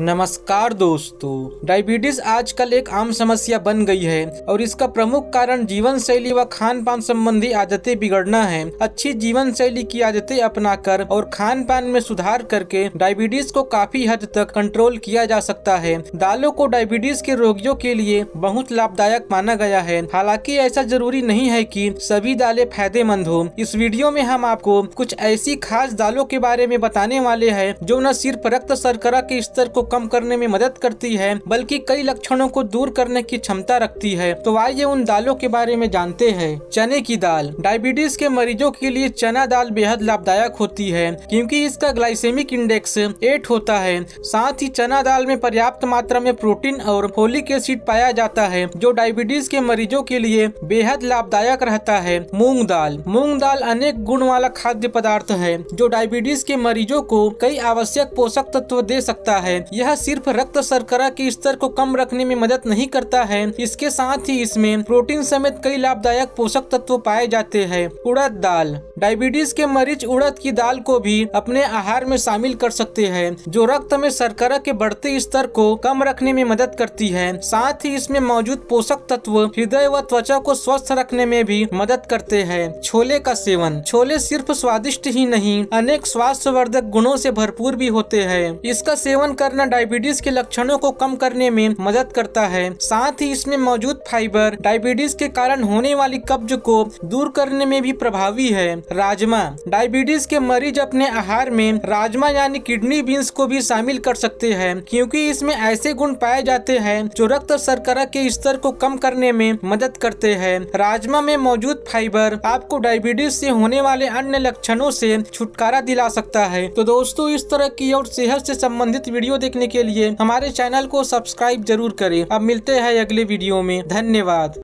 नमस्कार दोस्तों डायबिटीज आजकल एक आम समस्या बन गई है और इसका प्रमुख कारण जीवन शैली व खान पान संबंधी आदतें बिगड़ना है अच्छी जीवन शैली की आदतें अपनाकर और खान पान में सुधार करके डायबिटीज को काफी हद तक कंट्रोल किया जा सकता है दालों को डायबिटीज के रोगियों के लिए बहुत लाभदायक माना गया है हालाँकि ऐसा जरूरी नहीं है की सभी दालें फायदेमंद हो इस वीडियो में हम आपको कुछ ऐसी खास दालों के बारे में बताने वाले है जो न सिर्फ रक्त शर्करा के स्तर को कम करने में मदद करती है बल्कि कई लक्षणों को दूर करने की क्षमता रखती है तो आइए उन दालों के बारे में जानते हैं चने की दाल डायबिटीज के मरीजों के लिए चना दाल बेहद लाभदायक होती है क्योंकि इसका ग्लाइसेमिक इंडेक्स एट होता है साथ ही चना दाल में पर्याप्त मात्रा में प्रोटीन और फोलिक एसिड पाया जाता है जो डायबिटीज के मरीजों के लिए बेहद लाभदायक रहता है मूंग दाल मूंग दाल अनेक गुण वाला खाद्य पदार्थ है जो डायबिटीज के मरीजों को कई आवश्यक पोषक तत्व दे सकता है यह सिर्फ रक्त शर्करा के स्तर को कम रखने में मदद नहीं करता है इसके साथ ही इसमें प्रोटीन समेत कई लाभदायक पोषक तत्व पाए जाते हैं उड़द दाल डायबिटीज के मरीज उड़द की दाल को भी अपने आहार में शामिल कर सकते हैं जो रक्त में शर्करा के बढ़ते स्तर को कम रखने में मदद करती है साथ ही इसमें मौजूद पोषक तत्व हृदय व त्वचा को स्वस्थ रखने में भी मदद करते हैं छोले का सेवन छोले सिर्फ स्वादिष्ट ही नहीं अनेक स्वास्थ्यवर्धक गुणों से भरपूर भी होते हैं इसका सेवन करना अपना डायबिटीज के लक्षणों को कम करने में मदद करता है साथ ही इसमें मौजूद फाइबर डायबिटीज के कारण होने वाली कब्ज को दूर करने में भी प्रभावी है राजमा डायबिटीज के मरीज अपने आहार में राजमा यानी किडनी बीन्स को भी शामिल कर सकते हैं क्योंकि इसमें ऐसे गुण पाए जाते हैं जो रक्त शर्करा के स्तर को कम करने में मदद करते हैं राजमा में मौजूद फाइबर आपको डायबिटीज से होने वाले अन्य लक्षणों से छुटकारा दिला सकता है तो दोस्तों इस तरह की और सेहत से संबंधित वीडियो देख देखने के लिए हमारे चैनल को सब्सक्राइब जरूर करें अब मिलते हैं अगले वीडियो में धन्यवाद